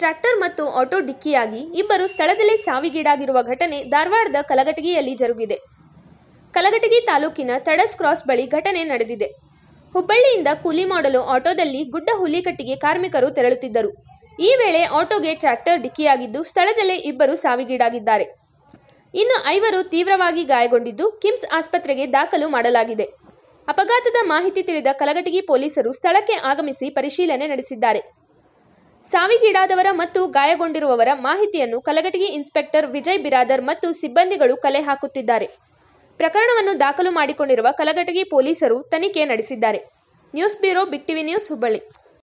tractor ಮತ್ತು auto ಡಿಕ್ಕಿಯಾಗಿ ಇಬ್ಬರು ಸ್ಥಳದಲ್ಲೇ ಸಾವಿಗೀಡಾಗಿರುವ ಘಟನೆ ಧಾರವಾಡದ ಕಲಘಟಗಿಯಲ್ಲಿ ಜರುಗಿದೆ ಕಲಘಟಗಿ ತಾಲೂಕಿನ ತಡಸ್ ಕ್ರಾಸ್ ಬಳಿ ಘಟನೆ ನಡೆದಿದೆ ಹುಬ್ಬಳ್ಳಿಯಿಂದ ಕೂಲಿ ಮಾಡಲು ಆಟೋದಲ್ಲಿ ಗುಡ್ಡ ಹುಲಿಕಟ್ಟಿಗೆ ಕಾರ್ಮಿಕರು ತೆರಳುತ್ತಿದ್ದರು ಈ ವೇಳೆ ಆಟೋಗೆ ಟ್ರ್ಯಾಕ್ಟರ್ ಡಿಕ್ಕಿಯಾಗಿದ್ದು ಸ್ಥಳದಲ್ಲೇ ಇಬ್ಬರು ಸಾವಿಗೀಡಾಗಿದ್ದಾರೆ ಇನ್ನು ಐವರು ತೀವ್ರವಾಗಿ ಗಾಯಗೊಂಡಿದ್ದು ಕಿಮ್ಸ್ ಆಸ್ಪತ್ರೆಗೆ ದಾಖಲು ಮಾಡಲಾಗಿದೆ ಅಪಘಾತದ ಮಾಹಿತಿ ತಿಳಿದ ಕಲಘಟಗಿ ಪೊಲೀಸರು ಸ್ಥಳಕ್ಕೆ ಆಗಮಿಸಿ ಪರಿಶೀಲನೆ ನಡೆಸಿದ್ದಾರೆ ಸಾವಿಗೀಡಾದವರ ಮತ್ತು ಗಾಯಗೊಂಡಿರುವವರ ಮಾಹಿತಿಯನ್ನು ಕಲಘಟಗಿ ಇನ್ಸ್ಪೆಕ್ಟರ್ ವಿಜಯ್ ಬಿರಾದರ್ ಮತ್ತು ಸಿಬ್ಬಂದಿಗಳು ಕಲೆ ಹಾಕುತ್ತಿದ್ದಾರೆ ಪ್ರಕರಣವನ್ನು ದಾಖಲು ಮಾಡಿಕೊಂಡಿರುವ ಕಲಘಟಗಿ ಪೊಲೀಸರು ತನಿಖೆ ನಡೆಸಿದ್ದಾರೆ news bureau big news Hubballi